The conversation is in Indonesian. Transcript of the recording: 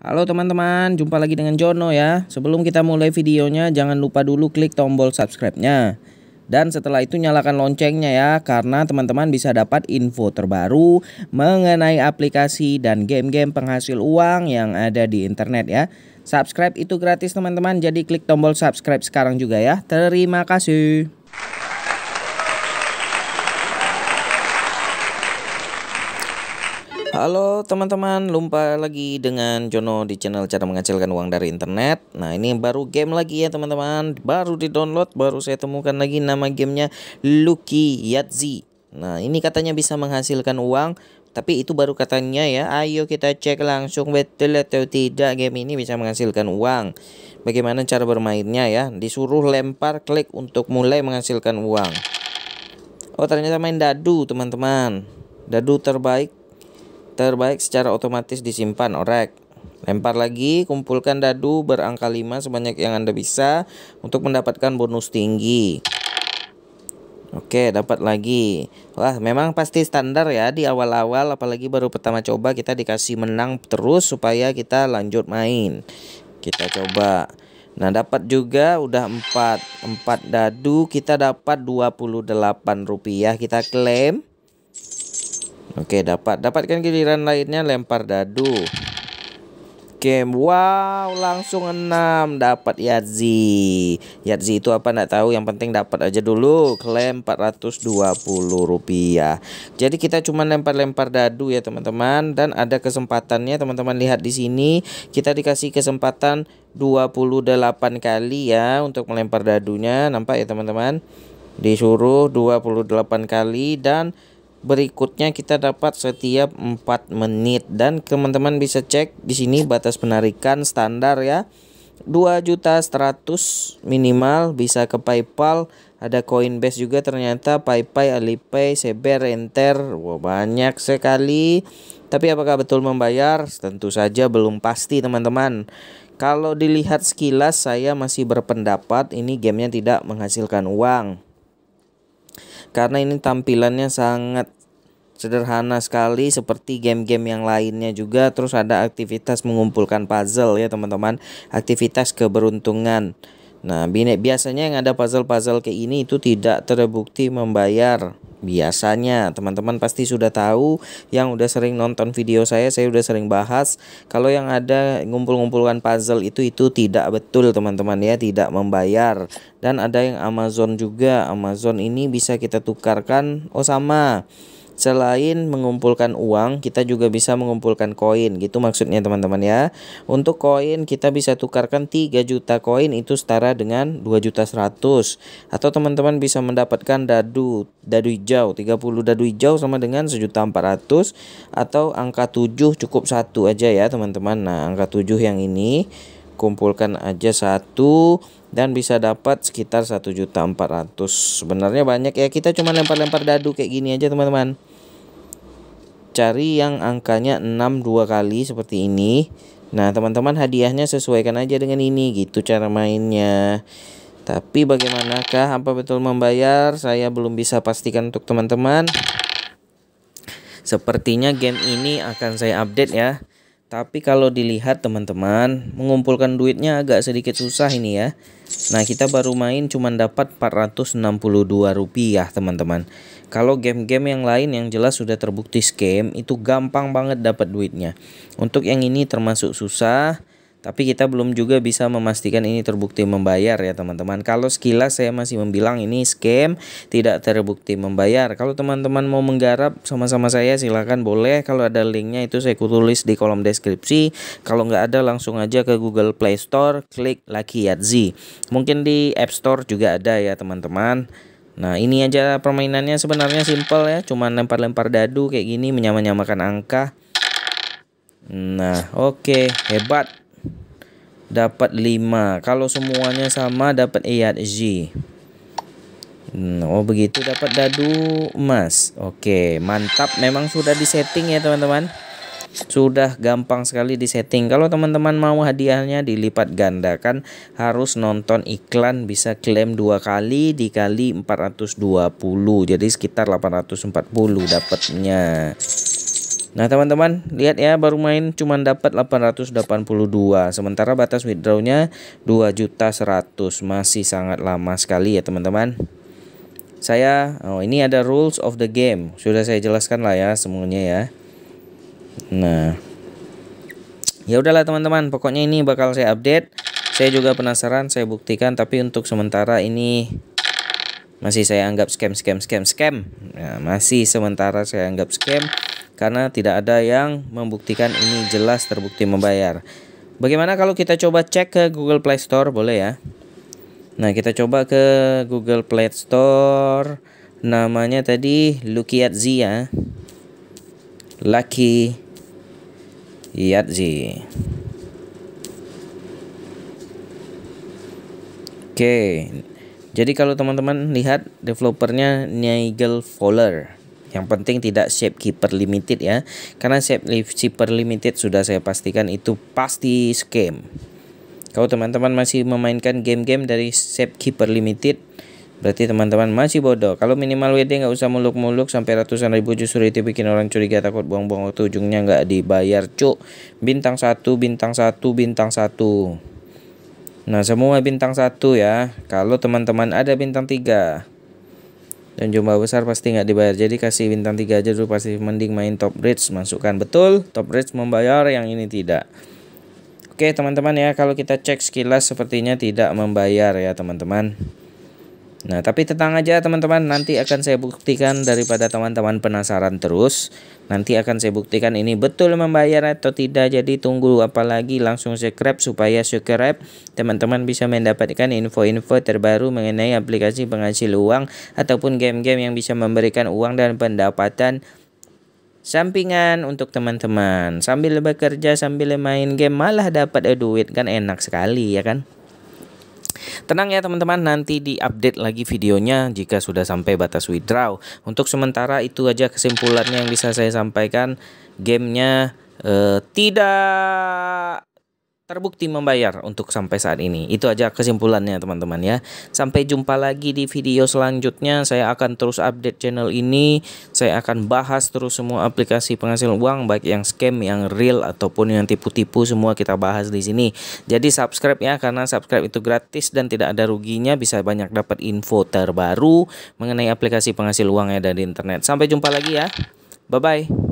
Halo teman-teman, jumpa lagi dengan Jono ya. Sebelum kita mulai videonya, jangan lupa dulu klik tombol subscribe-nya. Dan setelah itu nyalakan loncengnya ya, karena teman-teman bisa dapat info terbaru mengenai aplikasi dan game-game penghasil uang yang ada di internet ya. Subscribe itu gratis teman-teman, jadi klik tombol subscribe sekarang juga ya. Terima kasih. Halo teman-teman, lupa lagi dengan Jono di channel cara menghasilkan uang dari internet Nah ini baru game lagi ya teman-teman Baru di download, baru saya temukan lagi nama gamenya Lucky Yatzi Nah ini katanya bisa menghasilkan uang Tapi itu baru katanya ya Ayo kita cek langsung betul atau tidak game ini bisa menghasilkan uang Bagaimana cara bermainnya ya Disuruh lempar klik untuk mulai menghasilkan uang Oh ternyata main dadu teman-teman Dadu terbaik terbaik secara otomatis disimpan orek. Lempar lagi, kumpulkan dadu berangka 5 sebanyak yang Anda bisa untuk mendapatkan bonus tinggi. Oke, dapat lagi. Wah, memang pasti standar ya di awal-awal apalagi baru pertama coba kita dikasih menang terus supaya kita lanjut main. Kita coba. Nah, dapat juga udah 4. 4 dadu kita dapat 28 rupiah kita klaim. Oke, dapat. Dapatkan giliran lainnya lempar dadu. Oke, wow, langsung 6 dapat Yadzi. Yadzi itu apa enggak tahu, yang penting dapat aja dulu. Klaim 420 rupiah. Jadi kita cuma lempar-lempar dadu ya, teman-teman dan ada kesempatannya, teman-teman lihat di sini kita dikasih kesempatan 28 kali ya untuk melempar dadunya, nampak ya, teman-teman. Disuruh 28 kali dan berikutnya kita dapat setiap 4 menit dan teman-teman bisa cek di sini batas penarikan standar ya 2 juta 100 minimal bisa ke PayPal ada Coinbase juga ternyata PayPay, Alipay, Seber, Enter wow, banyak sekali tapi apakah betul membayar tentu saja belum pasti teman-teman kalau dilihat sekilas saya masih berpendapat ini gamenya tidak menghasilkan uang karena ini tampilannya sangat sederhana sekali seperti game-game yang lainnya juga terus ada aktivitas mengumpulkan puzzle ya teman-teman aktivitas keberuntungan Nah, biasanya yang ada puzzle-puzzle kayak ini itu tidak terbukti membayar. Biasanya teman-teman pasti sudah tahu yang udah sering nonton video saya, saya udah sering bahas kalau yang ada ngumpul-ngumpulkan puzzle itu itu tidak betul teman-teman ya, tidak membayar. Dan ada yang Amazon juga. Amazon ini bisa kita tukarkan oh sama Selain mengumpulkan uang, kita juga bisa mengumpulkan koin. Gitu maksudnya teman-teman ya. Untuk koin kita bisa tukarkan 3 juta koin itu setara dengan 2 juta 100. Atau teman-teman bisa mendapatkan dadu, dadu hijau. 30 dadu hijau sama dengan 1 juta 400 atau angka 7 cukup satu aja ya teman-teman. Nah, angka 7 yang ini kumpulkan aja satu dan bisa dapat sekitar 1.400 sebenarnya banyak ya kita cuma lempar-lempar dadu kayak gini aja teman-teman cari yang angkanya 6 dua kali seperti ini nah teman-teman hadiahnya sesuaikan aja dengan ini gitu cara mainnya tapi bagaimanakah apa betul membayar saya belum bisa pastikan untuk teman-teman sepertinya game ini akan saya update ya tapi kalau dilihat teman-teman, mengumpulkan duitnya agak sedikit susah ini ya. Nah, kita baru main cuma dapat 462 rupiah teman-teman. Kalau game-game yang lain yang jelas sudah terbukti scam, itu gampang banget dapat duitnya. Untuk yang ini termasuk susah, tapi kita belum juga bisa memastikan ini terbukti membayar ya teman-teman. Kalau sekilas saya masih membilang ini scam, tidak terbukti membayar. Kalau teman-teman mau menggarap sama-sama saya silahkan boleh. Kalau ada linknya itu saya tulis di kolom deskripsi. Kalau nggak ada langsung aja ke Google Play Store, klik Lucky Yadzi. Mungkin di App Store juga ada ya teman-teman. Nah ini aja permainannya sebenarnya simple ya Cuman lempar-lempar dadu kayak gini menyamakan angka Nah oke okay. hebat dapat 5 kalau semuanya sama dapat ayat G hmm, Oh begitu dapat dadu emas Oke mantap memang sudah disetting ya teman-teman sudah gampang sekali disetting kalau teman-teman mau hadiahnya dilipat gandakan harus nonton iklan bisa klaim dua kali dikali 420 jadi sekitar 840 dapatnya Nah teman-teman lihat ya baru main cuma dapat 882 sementara batas withdrawnya juta 2.100 masih sangat lama sekali ya teman-teman saya oh ini ada rules of the game sudah saya jelaskan lah ya semuanya ya nah ya udahlah teman-teman pokoknya ini bakal saya update saya juga penasaran saya buktikan tapi untuk sementara ini masih saya anggap scam scam scam scam nah, masih sementara saya anggap scam karena tidak ada yang membuktikan ini jelas terbukti membayar bagaimana kalau kita coba cek ke Google Play Store boleh ya nah kita coba ke Google Play Store namanya tadi Lucky Yatzi ya Lucky Yatzi oke okay. Jadi kalau teman-teman lihat developernya Nigel Fowler. Yang penting tidak Shape Keeper Limited ya. Karena Shape Keeper Limited sudah saya pastikan itu pasti scam. Kalau teman-teman masih memainkan game-game dari Shape Keeper Limited, berarti teman-teman masih bodoh. Kalau minimal WD nggak usah muluk-muluk sampai ratusan ribu justru itu bikin orang curiga takut buang-buang waktu ujungnya nggak dibayar cuk. Bintang satu, bintang satu, bintang satu. Nah, semua bintang satu ya. Kalau teman-teman ada bintang tiga dan jumlah besar pasti nggak dibayar. Jadi kasih bintang tiga aja dulu pasti mending main top bridge masukkan. Betul, top bridge membayar yang ini tidak. Oke, teman-teman ya, kalau kita cek sekilas sepertinya tidak membayar ya, teman-teman. Nah, tapi tenang aja teman-teman, nanti akan saya buktikan daripada teman-teman penasaran terus. Nanti akan saya buktikan ini betul membayar atau tidak. Jadi tunggu apalagi langsung subscribe supaya subscribe teman-teman bisa mendapatkan info-info terbaru mengenai aplikasi penghasil uang ataupun game-game yang bisa memberikan uang dan pendapatan sampingan untuk teman-teman. Sambil bekerja, sambil main game malah dapat duit kan enak sekali ya kan? Tenang ya teman-teman, nanti diupdate lagi videonya jika sudah sampai batas withdraw. Untuk sementara itu aja kesimpulannya yang bisa saya sampaikan. Gamenya uh, tidak terbukti membayar untuk sampai saat ini. Itu aja kesimpulannya teman-teman ya. Sampai jumpa lagi di video selanjutnya. Saya akan terus update channel ini. Saya akan bahas terus semua aplikasi penghasil uang baik yang scam, yang real ataupun yang tipu-tipu semua kita bahas di sini. Jadi subscribe ya karena subscribe itu gratis dan tidak ada ruginya bisa banyak dapat info terbaru mengenai aplikasi penghasil uang ya dari internet. Sampai jumpa lagi ya. Bye bye.